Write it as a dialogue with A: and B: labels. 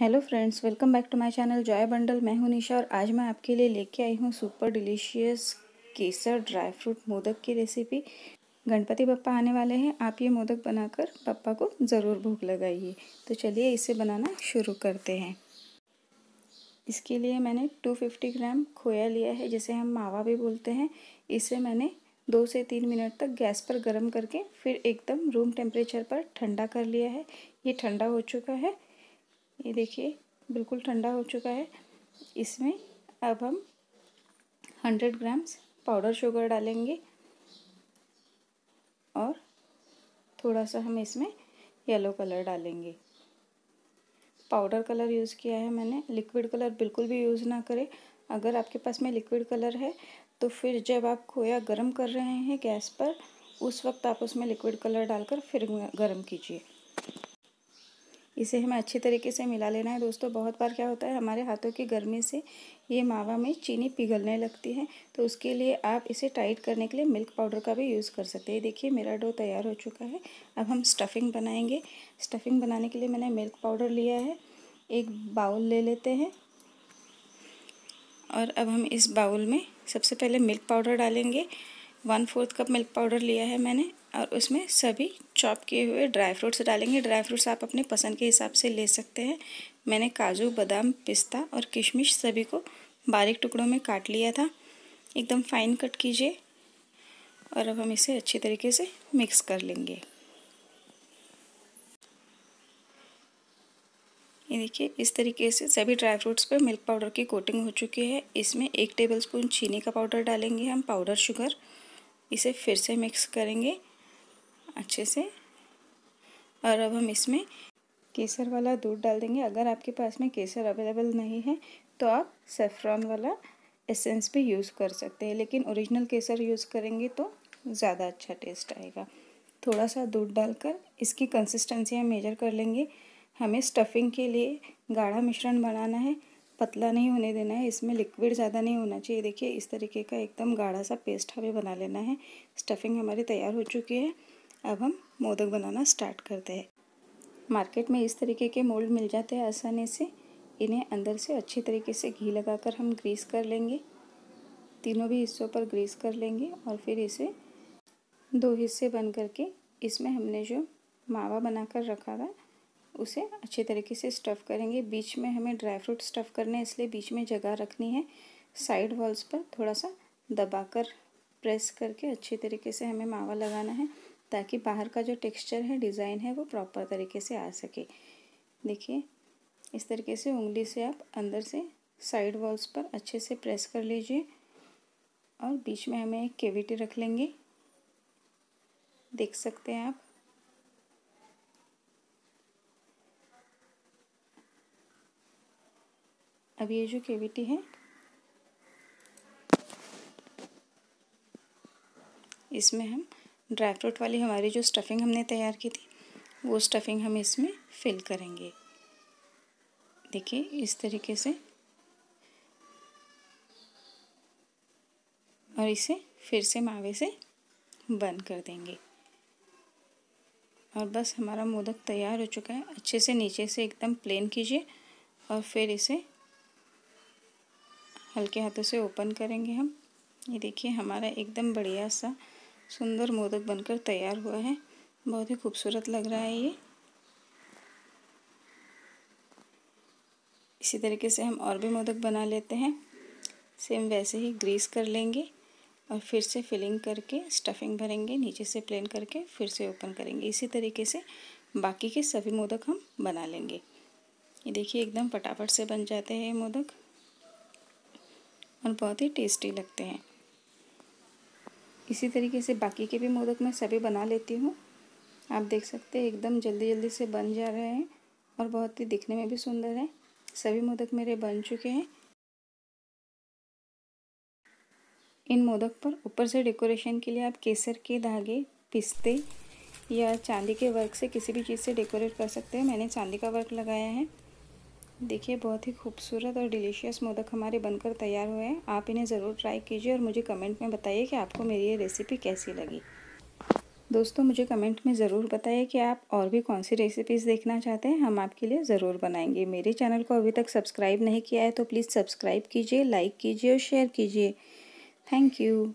A: hello friends welcome back to my channel joy bundle मैं हूं निशा और आज मैं आपके लिए लेके आई हूं सुपर डिलीशियस केसर ड्राई फ्रूट मोदक की रेसिपी गणपति पप्पा आने वाले हैं आप ये मोदक बनाकर पप्पा को ज़रूर भूख लगाइए तो चलिए इसे बनाना शुरू करते हैं इसके लिए मैंने फिफ्टी ग्राम खोया लिया है जिसे हम मावा भी बोलते हैं इसे मैंने दो से तीन मिनट तक गैस पर गर्म करके फिर एकदम रूम टेम्परेचर पर ठंडा कर लिया है ये ठंडा हो चुका है ये देखिए बिल्कुल ठंडा हो चुका है इसमें अब हम हंड्रेड ग्राम्स पाउडर शुगर डालेंगे और थोड़ा सा हम इसमें येलो कलर डालेंगे पाउडर कलर यूज़ किया है मैंने लिक्विड कलर बिल्कुल भी यूज़ ना करें अगर आपके पास में लिक्विड कलर है तो फिर जब आप खोया गर्म कर रहे हैं गैस पर उस वक्त आप उसमें लिक्विड कलर डालकर फिर गर्म कीजिए इसे हमें अच्छी तरीके से मिला लेना है दोस्तों बहुत बार क्या होता है हमारे हाथों की गर्मी से ये मावा में चीनी पिघलने लगती है तो उसके लिए आप इसे टाइट करने के लिए मिल्क पाउडर का भी यूज़ कर सकते हैं देखिए मेरा डो तैयार हो चुका है अब हम स्टफ़िंग बनाएंगे स्टफ़िंग बनाने के लिए मैंने मिल्क पाउडर लिया है एक बाउल ले लेते हैं और अब हम इस बाउल में सबसे पहले मिल्क पाउडर डालेंगे one fourth cup milk powder लिया है मैंने और उसमें सभी चॉप किए हुए ड्राई फ्रूट्स डालेंगे ड्राई फ्रूट्स आप अपने पसंद के हिसाब से ले सकते हैं मैंने काजू बादाम पिस्ता और किशमिश सभी को बारीक टुकड़ों में काट लिया था एकदम फाइन कट कीजिए और अब हम इसे अच्छी तरीके से मिक्स कर लेंगे ये देखिए इस तरीके से सभी ड्राई फ्रूट्स पर मिल्क पाउडर की कोटिंग हो चुकी है इसमें एक टेबलस्पून चीनी का पाउडर डालेंगे हम पाउडर शुगर इसे फिर से मिक्स करेंगे अच्छे से और अब हम इसमें केसर वाला दूध डाल देंगे अगर आपके पास में केसर अवेलेबल नहीं है तो आप सेफ्रॉन वाला एसेंस भी यूज़ कर सकते हैं लेकिन ओरिजिनल केसर यूज़ करेंगे तो ज़्यादा अच्छा टेस्ट आएगा थोड़ा सा दूध डालकर इसकी कंसिस्टेंसी हम मेजर कर लेंगे हमें स्टफिंग के लिए गाढ़ा मिश्रण बनाना है पतला नहीं होने देना है इसमें लिक्विड ज़्यादा नहीं होना चाहिए देखिए इस तरीके का एकदम गाढ़ा सा पेस्ट हमें बना लेना है स्टफिंग हमारी तैयार हो चुकी है अब हम मोदक बनाना स्टार्ट करते हैं मार्केट में इस तरीके के मोल्ड मिल जाते हैं आसानी से इन्हें अंदर से अच्छे तरीके से घी लगाकर हम ग्रीस कर लेंगे तीनों भी हिस्सों पर ग्रीस कर लेंगे और फिर इसे दो हिस्से बन करके इसमें हमने जो मावा बनाकर रखा था उसे अच्छे तरीके से स्टफ़ करेंगे बीच में हमें ड्राई फ्रूट स्टफ़ करने इसलिए बीच में जगह रखनी है साइड वॉल्स पर थोड़ा सा दबाकर प्रेस करके अच्छे तरीके से हमें मावा लगाना है ताकि बाहर का जो टेक्सचर है डिज़ाइन है वो प्रॉपर तरीके से आ सके देखिए इस तरीके से उंगली से आप अंदर से साइड वॉल्स पर अच्छे से प्रेस कर लीजिए और बीच में हमें एक केविटी रख लेंगे देख सकते हैं आप अब ये जो केविटी है इसमें हम ड्राई फ्रूट वाली हमारी जो स्टफिंग हमने तैयार की थी वो स्टफिंग हम इसमें फिल करेंगे देखिए इस तरीके से और इसे फिर से मावे से बंद कर देंगे और बस हमारा मोदक तैयार हो चुका है अच्छे से नीचे से एकदम प्लेन कीजिए और फिर इसे हल्के हाथों से ओपन करेंगे हम ये देखिए हमारा एकदम बढ़िया सा सुंदर मोदक बनकर तैयार हुआ है बहुत ही खूबसूरत लग रहा है ये इसी तरीके से हम और भी मोदक बना लेते हैं सेम वैसे ही ग्रीस कर लेंगे और फिर से फिलिंग करके स्टफिंग भरेंगे नीचे से प्लेन करके फिर से ओपन करेंगे इसी तरीके से बाकी के सभी मोदक हम बना लेंगे ये देखिए एकदम फटाफट से बन जाते हैं ये मोदक और बहुत ही टेस्टी लगते हैं इसी तरीके से बाकी के भी मोदक मैं सभी बना लेती हूँ आप देख सकते हैं एकदम जल्दी जल्दी से बन जा रहे हैं और बहुत ही दिखने में भी सुंदर है सभी मोदक मेरे बन चुके हैं इन मोदक पर ऊपर से डेकोरेशन के लिए आप केसर के धागे पिस्ते या चांदी के वर्क से किसी भी चीज़ से डेकोरेट कर सकते हैं मैंने चांदी का वर्क लगाया है देखिए बहुत ही खूबसूरत और डिलीशियस मोदक हमारे बनकर तैयार हुए हैं आप इन्हें ज़रूर ट्राई कीजिए और मुझे कमेंट में बताइए कि आपको मेरी ये रेसिपी कैसी लगी दोस्तों मुझे कमेंट में ज़रूर बताइए कि आप और भी कौन सी रेसिपीज़ देखना चाहते हैं हम आपके लिए ज़रूर बनाएंगे मेरे चैनल को अभी तक सब्सक्राइब नहीं किया है तो प्लीज़ सब्सक्राइब कीजिए लाइक कीजिए और शेयर कीजिए थैंक यू